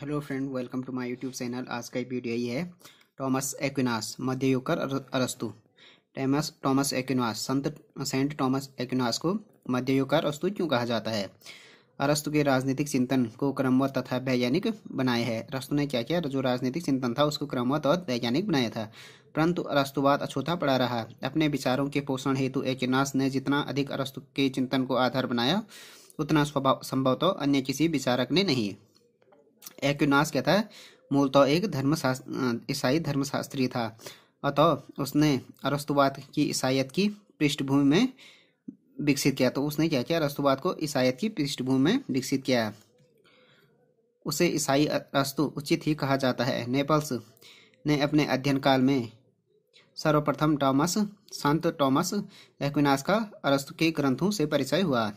hello friend welcome to my YouTube channel आज का video ये है टॉमस एक्विनास मध्ययुग का अरस्तु टॉमस टॉमस एक्विनास संत सेंट टॉमस एक्विनास को मध्ययुग का अरस्तु क्यों कहा जाता है अरस्तु के राजनीतिक चिंतन को क्रमवत तथा वैज्ञानिक बनाया है अरस्तु ने क्या किया जो राजनीतिक चिंतन था उसको क्रमवत और वैज्ञानिक बनाया था परंतु अरस्तुवाद अछूता पड़ा रहा अपने विचारों के पोषण हेतु एक्विनास ने जितना अधिक अरस्तु के चिंतन को आधार बनाया उतना स्वभाव संभवतः अन्य किसी विचारक ने नहीं एक्यूनास क्या था मूलतः तो एक धर्मशास्त्र ईसाई धर्मशास्त्री था अतः उसने अरस्तुवाद की ईसाइत की पृष्ठभूमि में विकसित किया तो उसने क्या किया अरस्तुवाद को ईसाइत की पृष्ठभूमि में विकसित किया उसे ईसाई अरस्तु उचित ही कहा जाता है नेपल्स ने अपने अध्ययन काल में सर्वप्रथम टॉमस संत टॉमस एक्विनास का अरस्तु के ग्रंथों से परिचय हुआ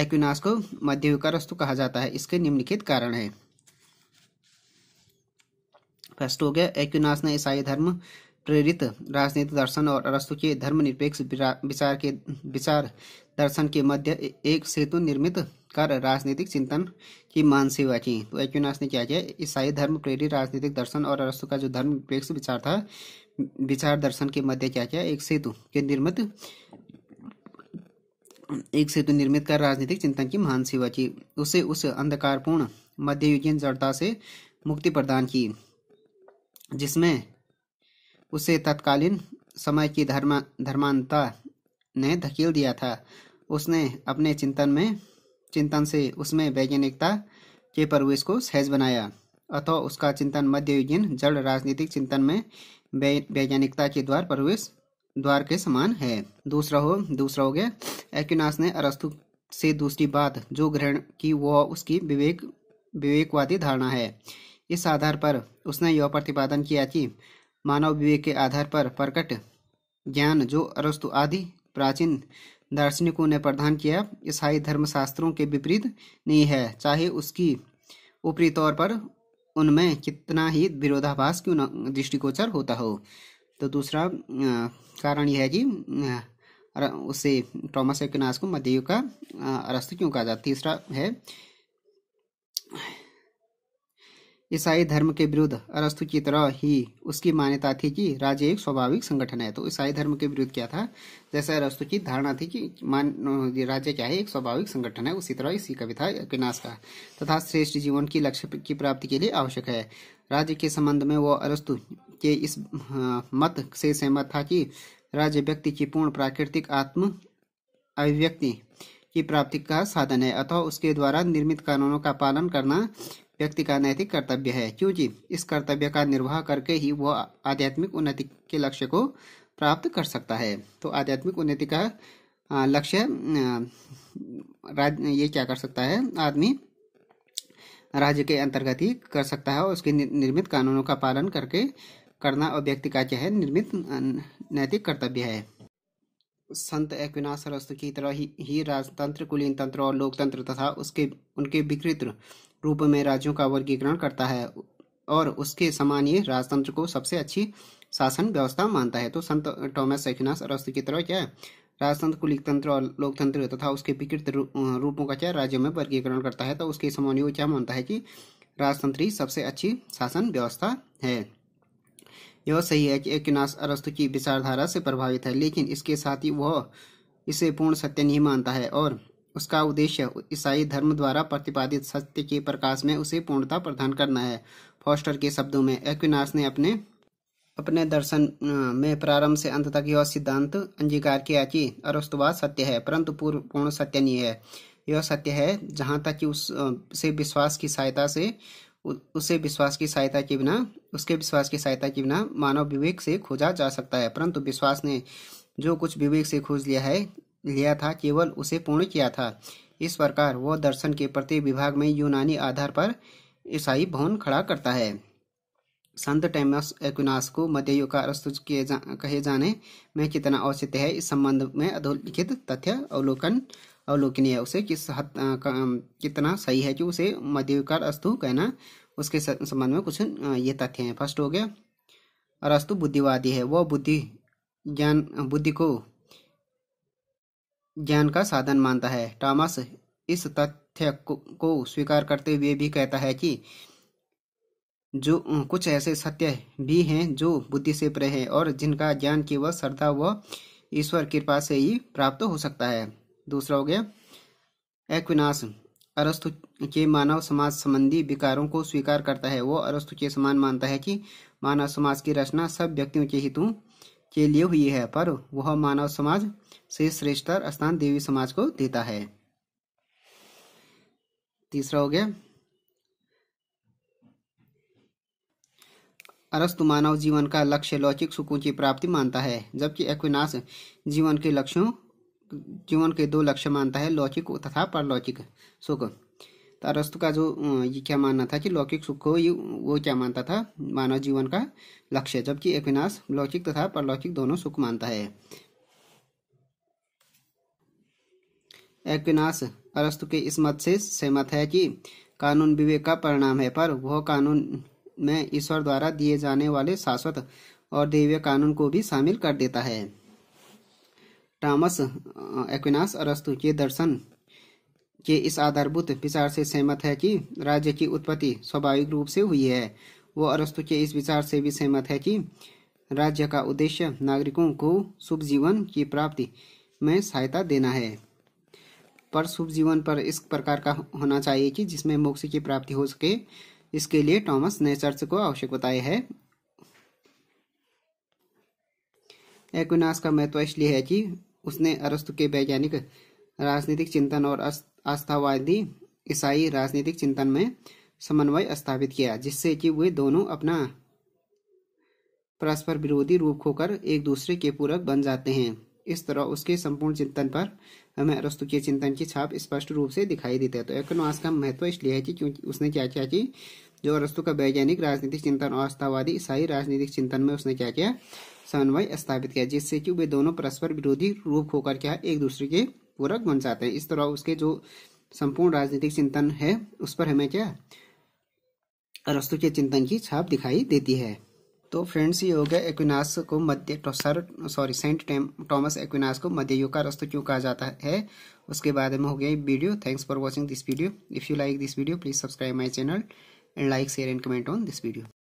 एक्विनास को मध्ययुग का रस्तु कहा जाता है इसके निम्नलिखित कारण है फर्स्ट हो गया एक्विनास ने ईसाई धर्म प्रेरित राजनीतिक दर्शन और अरस्तु के धर्म निरपेक्ष विचार के विचार दर्शन के मध्य एक सेतु निर्मित कर राजनीतिक चिंतन की मान सेवा की तो एक्विनास ने क्या किया ईसाई धर्म प्रेरित राजनीतिक दर्शन और अरस्तु का जो धर्म निरपेक्ष विचार था विचार दर्शन के मध्य क्या किया एक सेतु के निर्मित एक सेतु निर्मित कर राजनीतिक चिंतन की महान सेवा की उसे उस अंधकारपूर्ण मध्ययुगीन जड़ता से मुक्ति प्रदान की जिसमें उसे तत्कालीन समय की धर्म धर्मांता ने धकेल दिया था उसने अपने चिंतन में चिंतन से उसमें वैज्ञानिकता के प्रवेश को सहज बनाया अतः उसका चिंतन मध्ययुगीन जड़ राजनीतिक चिंतन में वैज्ञानिकता के द्वार प्रवेश द्वार के समान है दूसरा हो दूसरा हो गया एक्नास ने अरस्तु से दूसरी बात जो ग्रहण की वह उसकी विवेक विवेकवादी धारणा है इस आधार पर उसने यह प्रतिपादन किया कि मानव विवेक के आधार पर प्रकट ज्ञान जो अरस्तु आदि प्राचीन दार्शनिकों ने प्रदान किया ईसाई धर्मशास्त्रों के विपरीत नहीं है चाहे उसकी ऊपरी तौर पर उनमें कितना ही विरोधाभास क्यों दृष्टिगोचर होता हो तो दूसरा कारण यह है कि उसे से नाश को मध्ययु का अरस्त क्यों कहा जाता तीसरा है ईसाई धर्म के विरुद्ध अरस्तु की तरह ही उसकी मान्यता थी कि राज्य एक स्वाभाविक संगठन है तो ईसाई धर्म के विरुद्ध क्या था जैसा अरस्तु की धारणा थी कि मान राज्य क्या है एक स्वाभाविक संगठन है उसी तरह इसी कविता विनाश का तथा श्रेष्ठ जीवन की लक्ष्य की प्राप्ति के लिए आवश्यक है राज्य के संबंध में वो अरस्तु के इस मत से सहमत था कि राज्य व्यक्ति की पूर्ण प्राकृतिक आत्म अभिव्यक्ति की प्राप्ति का साधन है अथवा उसके द्वारा निर्मित कानूनों का पालन करना व्यक्ति का नैतिक कर्तव्य है क्योंकि इस कर्तव्य का निर्वाह करके ही वह आध्यात्मिक उन्नति के लक्ष्य को प्राप्त कर सकता है तो आध्यात्मिक उन्नति का लक्ष्य ये क्या कर सकता है आदमी राज्य के अंतर्गत ही कर सकता है और उसके निर्मित कानूनों का पालन करके करना और व्यक्ति का है निर्मित नैतिक कर्तव्य है संत एक्विनाश सरस्वती की तरह ही, ही राजतंत्र कुलीन तंत्र और लोकतंत्र तथा उसके उनके विकृत रूप में राज्यों का वर्गीकरण करता है और उसके समान ये राजतंत्र को सबसे अच्छी शासन व्यवस्था मानता है तो संत टॉमस एक्विनास सरस्वती की तरह क्या है राजतंत्र तंत्र और लोकतंत्र तथा उसके विकृत रूपों का क्या राज्यों में वर्गीकरण करता है तो उसके समान क्या मानता है कि राजतंत्र ही सबसे अच्छी शासन व्यवस्था है यह सही है कि एक्नास अरस्तु की विचारधारा से प्रभावित है लेकिन इसके साथ ही वह इसे पूर्ण सत्य नहीं मानता है और उसका उद्देश्य ईसाई धर्म द्वारा प्रतिपादित सत्य के प्रकाश में उसे पूर्णता प्रदान करना है फॉस्टर के शब्दों में एक्विनास ने अपने अपने दर्शन में प्रारंभ से अंत तक यह सिद्धांत अंगीकार किया कि अरस्तुवाद सत्य है परंतु पूर्व पूर्ण सत्य नहीं है यह सत्य है जहाँ तक कि उससे विश्वास की सहायता से उसे विश्वास की सहायता के बिना उसके विश्वास की सहायता के बिना मानव विवेक से खोजा जा सकता है परंतु विश्वास ने जो कुछ विवेक से खोज लिया है लिया था केवल उसे पूर्ण किया था इस प्रकार वह दर्शन के प्रति विभाग में यूनानी आधार पर ईसाई भवन खड़ा करता है संत टेमस एक्विनास को मध्ययुग का अरस्तु जा, कहे जाने में कितना औचित्य है इस संबंध में अधोलिखित तथ्य अवलोकन अवलोकनीय उसे किस हद कितना सही है कि उसे मध्यकार अस्तु कहना उसके संबंध में कुछ ये तथ्य हैं फर्स्ट हो गया और अस्तु बुद्धिवादी है वह बुद्धि ज्ञान बुद्धि को ज्ञान का साधन मानता है टॉमस इस तथ्य को, को स्वीकार करते हुए भी कहता है कि जो कुछ ऐसे सत्य भी हैं जो बुद्धि से परे हैं और जिनका ज्ञान केवल श्रद्धा व ईश्वर कृपा से ही प्राप्त हो सकता है दूसरा हो गया एक्विनास अरस्तु के मानव समाज संबंधी विकारों को स्वीकार करता है वो अरस्तु के समान मानता है कि मानव समाज की रचना सब व्यक्तियों के हितों के लिए हुई है पर वह मानव समाज से श्रेष्ठतर स्थान देवी समाज को देता है तीसरा हो गया अरस्तु मानव जीवन का लक्ष्य लौकिक सुकून की प्राप्ति मानता है जबकि एक्विनाश जीवन के लक्ष्यों जीवन के दो लक्ष्य मानता है लौकिक तथा परलौकिक सुख तो अरस्तु का जो ये क्या मानना था कि लौकिक सुख को ये वो क्या मानता था मानव जीवन का लक्ष्य जबकि विनाश लौकिक तथा परलौकिक दोनों सुख मानता है विनाश अरस्तु के इस मत से सहमत है कि कानून विवेक का परिणाम है पर वह कानून में ईश्वर द्वारा दिए जाने वाले शाश्वत और दिव्य कानून को भी शामिल कर देता है टॉमस एक्विनास अरस्तु के दर्शन के इस आधारभूत विचार से सहमत है कि राज्य की उत्पत्ति स्वाभाविक रूप से हुई है वो अरस्तु के इस विचार से भी सहमत है कि राज्य का उद्देश्य नागरिकों को शुभ जीवन की प्राप्ति में सहायता देना है पर शुभ जीवन पर इस प्रकार का होना चाहिए कि जिसमें मोक्ष की प्राप्ति हो सके इसके लिए टॉमस ने चर्च को आवश्यक बताया है एक्विनास का महत्व इसलिए है कि उसने अरस्तु के वैज्ञानिक राजनीतिक चिंतन और आस्थावादी ईसाई राजनीतिक चिंतन में समन्वय स्थापित किया जिससे कि वे दोनों अपना परस्पर विरोधी रूप खोकर एक दूसरे के पूरक बन जाते हैं इस तरह उसके संपूर्ण चिंतन पर हमें अरस्तु के चिंतन की छाप स्पष्ट रूप से दिखाई देता है तो एकनवास का महत्व इसलिए है कि क्योंकि उसने क्या क्या की जो अरस्तु का वैज्ञानिक राजनीतिक चिंतन और आस्थावादी ईसाई राजनीतिक चिंतन में उसने क्या किया समन्वय स्थापित किया जिससे कि वे दोनों परस्पर विरोधी रूप होकर क्या एक दूसरे के पूरक बन जाते हैं इस तरह उसके जो संपूर्ण राजनीतिक चिंतन है उस पर हमें क्या अरस्तु के चिंतन की छाप दिखाई देती है तो फ्रेंड्स ये हो गया एक्विनास को मध्य तो sir sorry Saint Thomas Aquinas को मध्य युग का रस्तु क्यों कहा जाता है उसके बाद में हो गया video thanks for watching this video if you like this video please subscribe my channel and like share and comment on this video